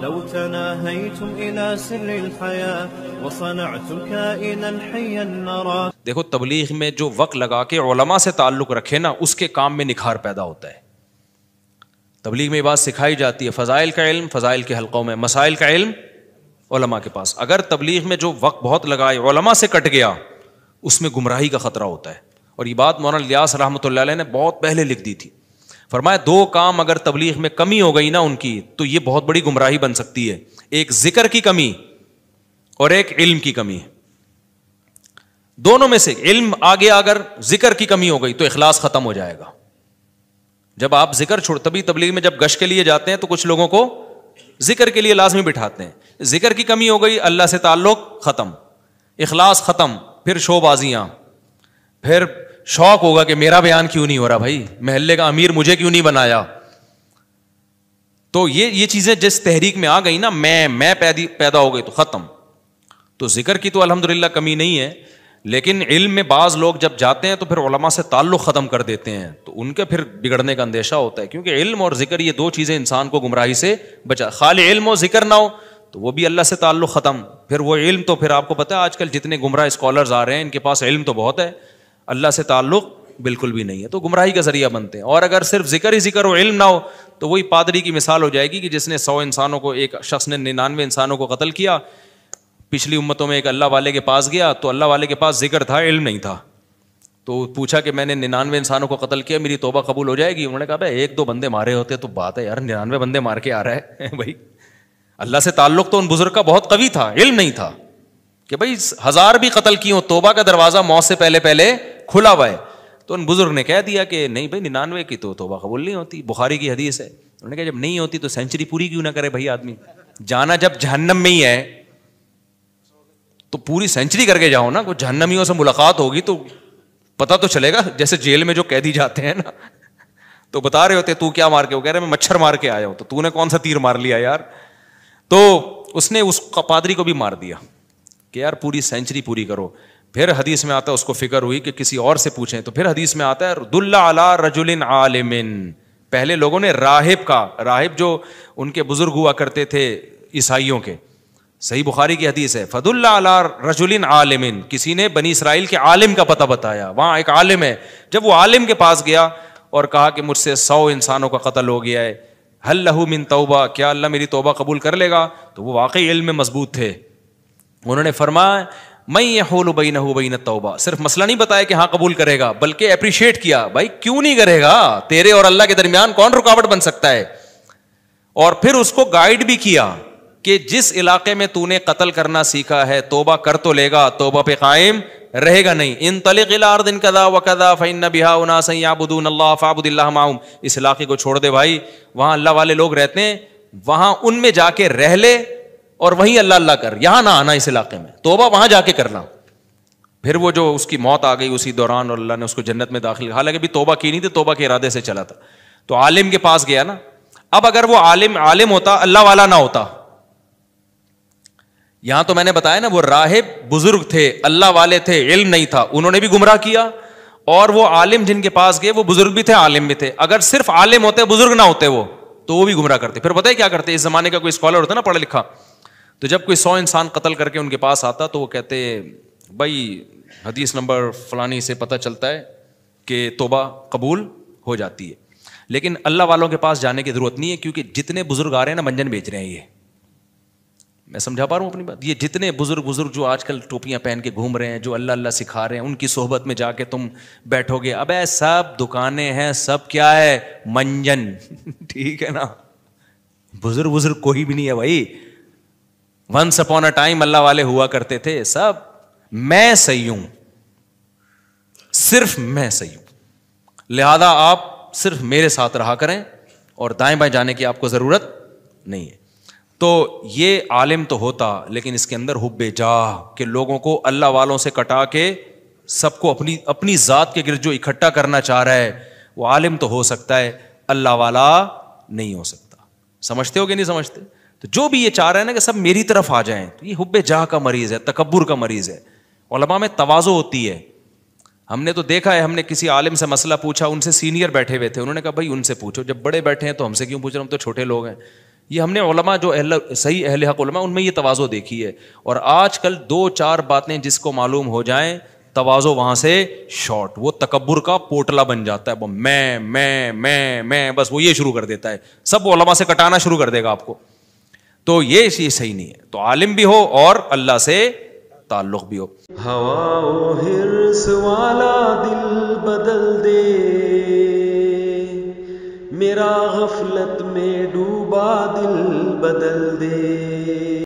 لو تناهيتم الى سر الحياه وصنعتم كائنا حيا نرى देखो तबलीग में जो वक्त लगा के उलमा से ताल्लुक़ रखे ना उसके काम में निखार पैदा होता है तबलीग में बात सिखाई जाती है फ़ज़ाइल का इल्म फ़ज़ाइल के हलक़ों में मसाइल का इल्म उलमा के पास अगर तबलीग में जो वक्त बहुत लगाए उलमा से कट गया उसमें गुमराही का ख़तरा होता है और ये बात मौलाना लियास रहमत ने बहुत पहले लिख दी थी फरमाया दो काम अगर तबलीग में कमी हो गई ना उनकी तो यह बहुत बड़ी गुमराही बन सकती है एक जिक्र की कमी और एक इल्म की कमी है दोनों में से इल्म आगे अगर जिक्र की कमी हो गई तो इखलास खत्म हो जाएगा जब आप जिक्र छोड़ तभी तबलीग में जब गश के लिए जाते हैं तो कुछ लोगों को जिक्र के लिए लाजमी बिठाते हैं जिक्र की कमी हो गई अल्लाह से ताल्लुक खत्म इखलास खत्म फिर शोबाजियां फिर शौक होगा कि मेरा बयान क्यों नहीं हो रहा भाई महल्ले का अमीर मुझे क्यों नहीं बनाया तो ये ये चीजें जिस तहरीक में आ गई ना मैं मैं पैदा हो गई तो खत्म तो जिक्र की तो अल्हम्दुलिल्लाह कमी नहीं है लेकिन इल्म में बाज़ लोग जब जाते हैं तो फिर उलमा से ताल्लुक़ ख़त्म कर देते हैं तो उनके फिर बिगड़ने का अंदेशा होता है क्योंकि इल्म और जिक्र ये दो चीज़ें इंसान को गुमराही से बचा खाली इल्म और जिक्र ना हो तो वो भी अल्लाह से ताल्लुक़ ख़त्म फिर वो इल्म तो फिर आपको पता है आजकल जितने गुमराह स्कॉलर्स आ रहे हैं इनके पास इल्म तो बहुत है अल्लाह से ताल्लुक़ बिल्कुल भी नहीं है तो गुमराही का जरिया बनते हैं और अगर सिर्फ जिक्र ही जिक्र और इल्म ना हो तो वही पादरी की मिसाल हो जाएगी कि जिसने सौ इंसानों को एक शख्स ने निन्यानवे इंसानों को कत्ल किया पिछली उम्मतों में एक अल्लाह वाले के पास गया तो अल्लाह वाले के पास जिक्र था इल्म नहीं था तो पूछा कि मैंने निन्यानवे इंसानों को कत्ल किया मेरी तोबा कबूल हो जाएगी उन्होंने कहा भाई एक दो बंदे मारे होते तो बात है यार निन्यानवे बंदे मार के आ रहा है भाई अल्लाह से ताल्लुक तो उन बुजुर्ग का बहुत कवि था इल्म नहीं था कि भाई हजार भी कत्ल किए हो तोबा का दरवाज़ा मौत से पहले पहले खुला हुआ है तो उन बुजुर्ग ने कह दिया कि नहीं भाई निन्यानवे की तो तोबा कबूल नहीं होती बुखारी की हदीस है उन्होंने कहा जब नहीं होती तो सेंचुरी पूरी क्यों ना करे भाई आदमी जाना जब जहन्नम में ही है तो पूरी सेंचुरी करके जाओ ना कुछ जहन्नमियों से मुलाकात होगी तो पता तो चलेगा जैसे जेल में जो कैदी जाते हैं ना तो बता रहे होते तू क्या मार के हो कह रहे मैं मच्छर मार के आया हूं तो तूने कौन सा तीर मार लिया यार तो उसने उस पादरी को भी मार दिया कि यार पूरी सेंचुरी पूरी करो फिर हदीस में आता है उसको फिक्र हुई कि किसी और से पूछें तो फिर हदीस में आता है दुल्ला अला रजुलिन आलिमिन पहले लोगों ने राहिब का राहिब जो उनके बुजुर्ग हुआ करते थे ईसाइयों के सही बुखारी की हदीस है फदुल्ला अला रजुलिन आलिमिन किसी ने बनी इसराइल के आलिम का पता बताया वहाँ एक आलिम है जब वो आलिम के पास गया और कहा कि मुझसे सौ इंसानों का कत्ल हो गया है हल लहू मिन तोबा क्या अल्लाह मेरी तोबा कबूल कर लेगा तो वो वाकई इल्म में मजबूत थे उन्होंने फरमाया मैं ये होल उबैन हुबैन तौबा सिर्फ मसला नहीं बताया कि हाँ कबूल करेगा बल्कि अप्रिशिएट किया भाई क्यों नहीं करेगा तेरे और अल्लाह के दरमियान कौन रुकावट बन सकता है और फिर उसको गाइड भी किया कि जिस इलाके में तूने कत्ल करना सीखा है तोबा कर तो लेगा तोबा पे कायम रहेगा नहीं इन तलिकार्दिन कदा व कदा फ़ैन नबिहा उनासबून अल्लाह इस इलाके को छोड़ दे भाई वहां अल्लाह वाले लोग रहते हैं वहां उनमें जाके रह ले और वहीं अल्लाह अल्लाह कर यहां ना आना इस इलाके में तोबा वहां जाके करना फिर वो जो उसकी मौत आ गई उसी दौरान और अल्लाह ने उसको जन्नत में दाखिल हालांकि अभी तोबा की नहीं थी तोबा के इरादे से चला था तो आलिम के पास गया ना अब अगर वो आलिम आलिम होता अल्लाह वाला ना होता यहां तो मैंने बताया ना वो राहिब बुजुर्ग थे अल्लाह वाले थे इल्म नहीं था उन्होंने भी गुमराह किया और वो आलिम जिनके पास गए वो बुजुर्ग भी थे आलिम भी थे अगर सिर्फ आलिम होते बुजुर्ग ना होते वो तो वो भी गुमराह करते फिर बताए क्या करते इस जमाने का कोई स्कॉलर होता ना पढ़ा लिखा तो जब कोई सौ इंसान कत्ल करके उनके पास आता तो वो कहते भाई हदीस नंबर फलानी से पता चलता है कि तोबा कबूल हो जाती है लेकिन अल्लाह वालों के पास जाने की ज़रूरत नहीं है क्योंकि जितने बुज़ुर्ग आ रहे हैं ना मंजन बेच रहे हैं ये मैं समझा पा रहा हूँ अपनी बात ये जितने बुज़ुर्ग बुज़ुर्ग जो आजकल टोपियाँ पहन के घूम रहे हैं जो अल्लाह अल्लाह सिखा रहे हैं उनकी सोहबत में जाके तुम बैठोगे अब सब दुकानें हैं सब क्या है मंजन ठीक है ना बुज़ुर्ग बुज़ुर्ग कोई भी नहीं है भाई वंस अपॉन अ टाइम अल्लाह वाले हुआ करते थे सब मैं सही हूं सिर्फ मैं सही हूं लिहाजा आप सिर्फ मेरे साथ रहा करें और दाएं बाएं जाने की आपको ज़रूरत नहीं है तो ये आलिम तो होता लेकिन इसके अंदर हुबे जाह के लोगों को अल्लाह वालों से कटा के सबको अपनी अपनी ज़ात के गिर जो इकट्ठा करना चाह रहा है वो आलिम तो हो सकता है अल्लाह वाला नहीं हो सकता समझते हो कि नहीं समझते तो जो भी ये चाह रहे हैं ना कि सब मेरी तरफ आ जाए तो ये हुब जहा का मरीज़ है तकबर का मरीज़ है ओलमा में तोज़ो होती है हमने तो देखा है हमने किसी आलिम से मसला पूछा उनसे सीनियर बैठे हुए थे उन्होंने कहा भाई उनसे पूछो जब बड़े बैठे हैं तो हमसे क्यों पूछ रहे हम तो छोटे लोग हैं ये हमने ओलमा जो अहल सही अहल हकलमा उनमें ये तोज़ो देखी है और आज कल दो चार बातें जिसको मालूम हो जाए तोज़ो वहाँ से शॉर्ट वो तकबर का पोटला बन जाता है वो मैं मैं मैं मैं बस वो ये शुरू कर देता है सब ओलमा से कटाना शुरू कर देगा आपको तो ये ये सही नहीं है तो आलिम भी हो और अल्लाह से ताल्लुक भी हो हवा हिरस वाला दिल बदल दे मेरा गफलत में डूबा दिल बदल दे